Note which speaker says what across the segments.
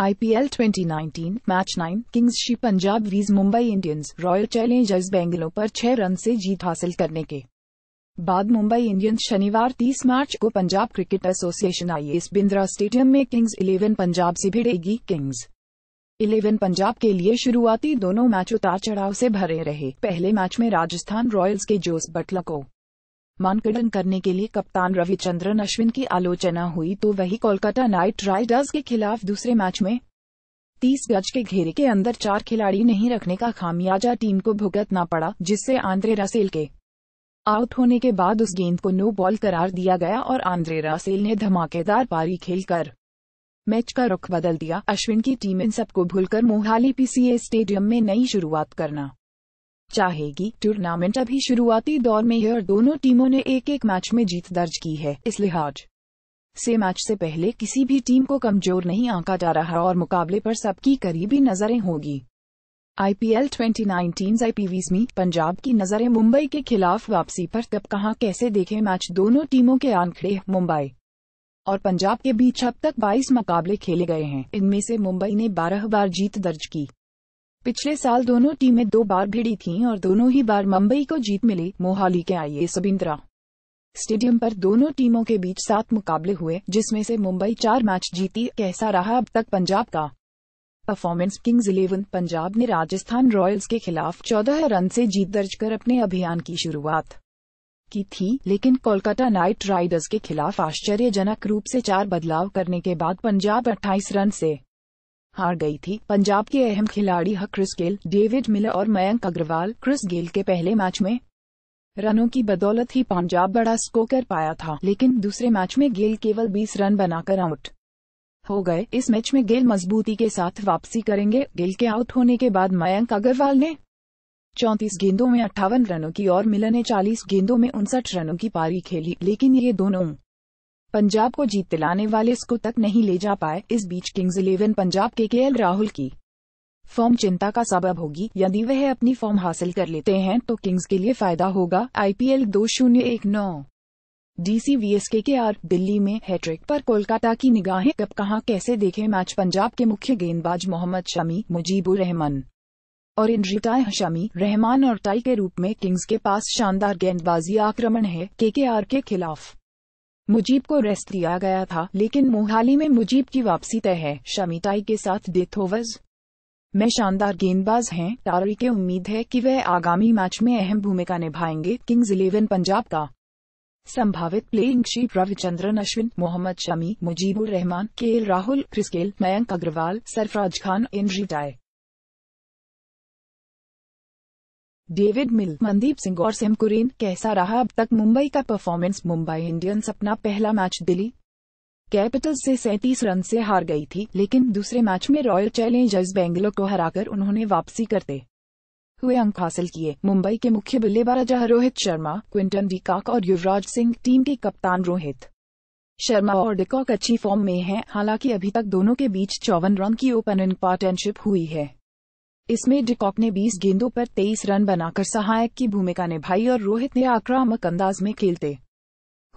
Speaker 1: IPL 2019 match 9 Kings शी पंजाब वीज Mumbai Indians Royal Challengers Bangalore पर छह रन से जीत हासिल करने के बाद मुंबई इंडियंस शनिवार 30 मार्च को Punjab Cricket Association I S Bindra Stadium में किंग्स इलेवन पंजाब से भिड़ेगी किंग्स इलेवन पंजाब के लिए शुरुआती दोनों मैच उतार चढ़ाव से भरे रहे पहले मैच में राजस्थान रॉयल्स के जोस बटलर को मानकड़न करने के लिए कप्तान रविचंद्रन अश्विन की आलोचना हुई तो वही कोलकाता नाइट राइडर्स के खिलाफ दूसरे मैच में तीस गज के घेरे के अंदर चार खिलाड़ी नहीं रखने का खामियाजा टीम को भुगतना पड़ा जिससे आंद्रे रसेल के आउट होने के बाद उस गेंद को नो बॉल करार दिया गया और आंद्रे रसेल ने धमाकेदार पारी खेलकर मैच का रुख बदल दिया अश्विन की टीम इन सबको भूलकर मोहाली पीसीए स्टेडियम में नई शुरुआत करना चाहेगी टूर्नामेंट अभी शुरुआती दौर में है और दोनों टीमों ने एक एक मैच में जीत दर्ज की है इस लिहाज से मैच से पहले किसी भी टीम को कमजोर नहीं आंका जा रहा और मुकाबले पर सबकी करीबी नजरें होगी आईपीएल 2019 आईपीवीस में पंजाब की नजरें मुंबई के खिलाफ वापसी पर तब कहां कैसे देखे मैच दोनों टीमों के आंकड़े मुंबई और पंजाब के बीच अब तक 22 मुकाबले खेले गए हैं इनमें से मुंबई ने 12 बार जीत दर्ज की पिछले साल दोनों टीमें दो बार भिड़ी थीं और दोनों ही बार मुंबई को जीत मिली मोहाली के आई एस स्टेडियम पर दोनों टीमों के बीच सात मुकाबले हुए जिसमें से मुंबई चार मैच जीती कैसा रहा अब तक पंजाब का परफॉर्मेंस किंग्स इलेवन पंजाब ने राजस्थान रॉयल्स के खिलाफ चौदह रन से जीत दर्ज कर अपने अभियान की शुरुआत की थी लेकिन कोलकाता नाइट राइडर्स के खिलाफ आश्चर्यजनक रूप से चार बदलाव करने के बाद पंजाब 28 रन से हार गई थी पंजाब के अहम खिलाड़ी क्रिस गेल डेविड मिलर और मयंक अग्रवाल क्रिस गेल के पहले मैच में रनों की बदौलत ही पंजाब बड़ा स्कोर कर पाया था लेकिन दूसरे मैच में गेल केवल 20 रन बनाकर आउट हो गए इस मैच में गेल मजबूती के साथ वापसी करेंगे गेल के आउट होने के बाद मयंक अग्रवाल ने चौंतीस गेंदों में अट्ठावन रनों की और मिलर ने चालीस गेंदों में उनसठ रनों की पारी खेली लेकिन ये दोनों पंजाब को जीत दिलाने वाले स्कू तक नहीं ले जा पाए इस बीच किंग्स इलेवन पंजाब के के राहुल की फॉर्म चिंता का सबब होगी यदि वह अपनी फॉर्म हासिल कर लेते हैं तो किंग्स के लिए फायदा होगा आईपीएल दो शून्य एक नौ DC VSK K R Delhi में हैट्रिक पर कोलकाता की निगाहें कब कहां कैसे देखे मैच पंजाब के मुख्य गेंदबाज मोहम्मद शमी मुजीबुर रहमान और इंड्रिताय शमी रहमान और टाई के रूप में किंग्स के पास शानदार गेंदबाजी आक्रमण है के के आर के खिलाफ मुजीब को रेस्ट दिया गया था लेकिन मोहाली में मुजीब की वापसी तय है शमिताई के साथ डेथ मैं में शानदार गेंदबाज हैं टारी के उम्मीद है कि वह आगामी मैच में अहम भूमिका निभाएंगे किंग्स इलेवन पंजाब का संभावित प्लेइंग शीट Ravichandran Ashwin Mohammed Shami Mujeebur Rahman K Rahul Chris Gayle Mayank Agarwal Sarfaraz Khan Andrew Tye David Miller Mandeep Singh और सिम कुरेन कैसा रहा अब तक मुंबई का परफॉर्मेंस मुंबई इंडियंस अपना पहला मैच दिल्ली कैपिटल्स से सैंतीस रन से हार गई थी लेकिन दूसरे मैच में रॉयल चैलेंजर्स बेंगलोर को हराकर उन्होंने वापसी करते हुए अंक हासिल किए मुंबई के मुख्य बल्लेबाज रोहित शर्मा क्विंटन डिकॉक और युवराज सिंह टीम के कप्तान रोहित शर्मा और डिकॉक अच्छी फॉर्म में हैं हालांकि अभी तक दोनों के बीच चौवन रन की ओपन पार्टनरशिप हुई है इसमें डिकॉक ने 20 गेंदों पर 23 रन बनाकर सहायक की भूमिका निभाई और रोहित ने आक्रामक अंदाज में खेलते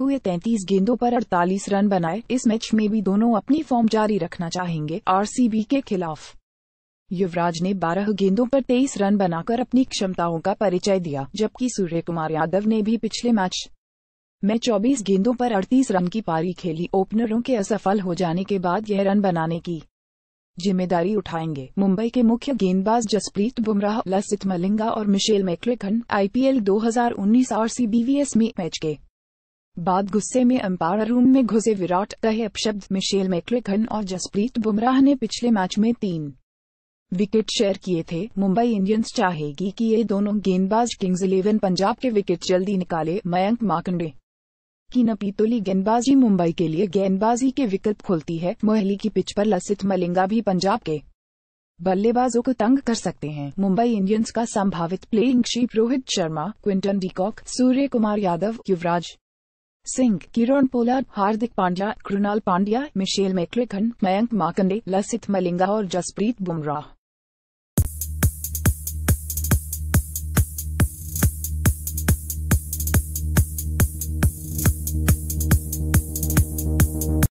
Speaker 1: हुए 33 गेंदों पर 48 रन बनाए इस मैच में भी दोनों अपनी फॉर्म जारी रखना चाहेंगे आरसीबी के खिलाफ युवराज ने 12 गेंदों पर 23 रन बनाकर अपनी क्षमताओं का परिचय दिया जबकि सूर्य कुमार यादव ने भी पिछले मैच में 24 गेंदों पर 38 रन की पारी खेली ओपनरों के असफल हो जाने के बाद यह रन बनाने की जिम्मेदारी उठाएंगे मुंबई के मुख्य गेंदबाज जसप्रीत बुमराह लसित मलिंगा और मिशेल मैक्लिकन आईपीएल 2019 और सीबीवीएस में मैच के बाद गुस्से में अंपायर रूम में घुसे विराट कहे अपशब्द मिशेल मैक्लिकन और जसप्रीत बुमराह ने पिछले मैच में तीन विकेट शेयर किए थे मुंबई इंडियंस चाहेगी कि ये दोनों गेंदबाज किंग्स इलेवन पंजाब के विकेट जल्दी निकाले मयंक माकंडे की नपीतोली गेंदबाजी मुंबई के लिए गेंदबाजी के विकल्प खोलती है मोहली की पिच पर लसित मलिंगा भी पंजाब के बल्लेबाजों को तंग कर सकते हैं मुंबई इंडियंस का संभावित प्लेइंग शीप Rohit Sharma Quinton de Kock Suryakumar Yadav Yuvraj Singh Kieron Pollard Hardik Pandya Krunal Pandya Mitchell McClenaghan Mayank Markande Lasith Malinga और जसप्रीत बुमराह